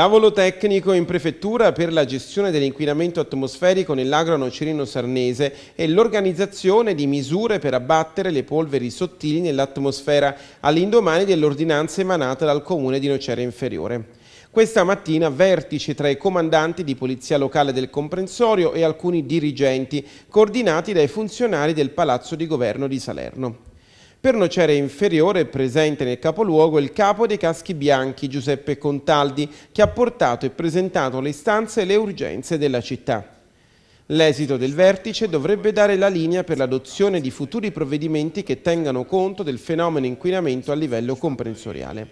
Tavolo tecnico in prefettura per la gestione dell'inquinamento atmosferico nell'agro nocerino sarnese e l'organizzazione di misure per abbattere le polveri sottili nell'atmosfera all'indomani dell'ordinanza emanata dal comune di Nocera Inferiore. Questa mattina vertice tra i comandanti di polizia locale del comprensorio e alcuni dirigenti coordinati dai funzionari del Palazzo di Governo di Salerno. Per Nocere Inferiore è presente nel capoluogo il capo dei caschi bianchi Giuseppe Contaldi che ha portato e presentato le istanze e le urgenze della città. L'esito del vertice dovrebbe dare la linea per l'adozione di futuri provvedimenti che tengano conto del fenomeno inquinamento a livello comprensoriale.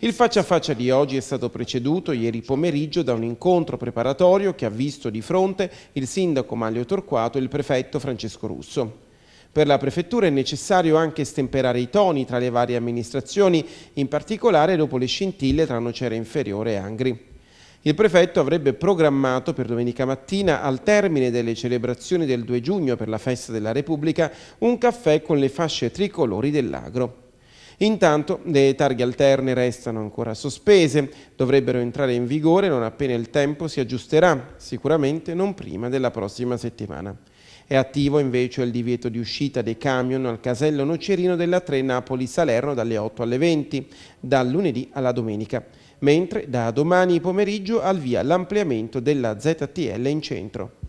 Il faccia a faccia di oggi è stato preceduto ieri pomeriggio da un incontro preparatorio che ha visto di fronte il sindaco Maglio Torquato e il prefetto Francesco Russo. Per la Prefettura è necessario anche stemperare i toni tra le varie amministrazioni, in particolare dopo le scintille tra Nocera Inferiore e Angri. Il prefetto avrebbe programmato per domenica mattina, al termine delle celebrazioni del 2 giugno per la festa della Repubblica, un caffè con le fasce tricolori dell'agro. Intanto le targhe alterne restano ancora sospese, dovrebbero entrare in vigore non appena il tempo si aggiusterà, sicuramente non prima della prossima settimana. È attivo invece il divieto di uscita dei camion al casello Nocerino della 3 Napoli-Salerno dalle 8 alle 20, dal lunedì alla domenica, mentre da domani pomeriggio al via l'ampliamento della ZTL in centro.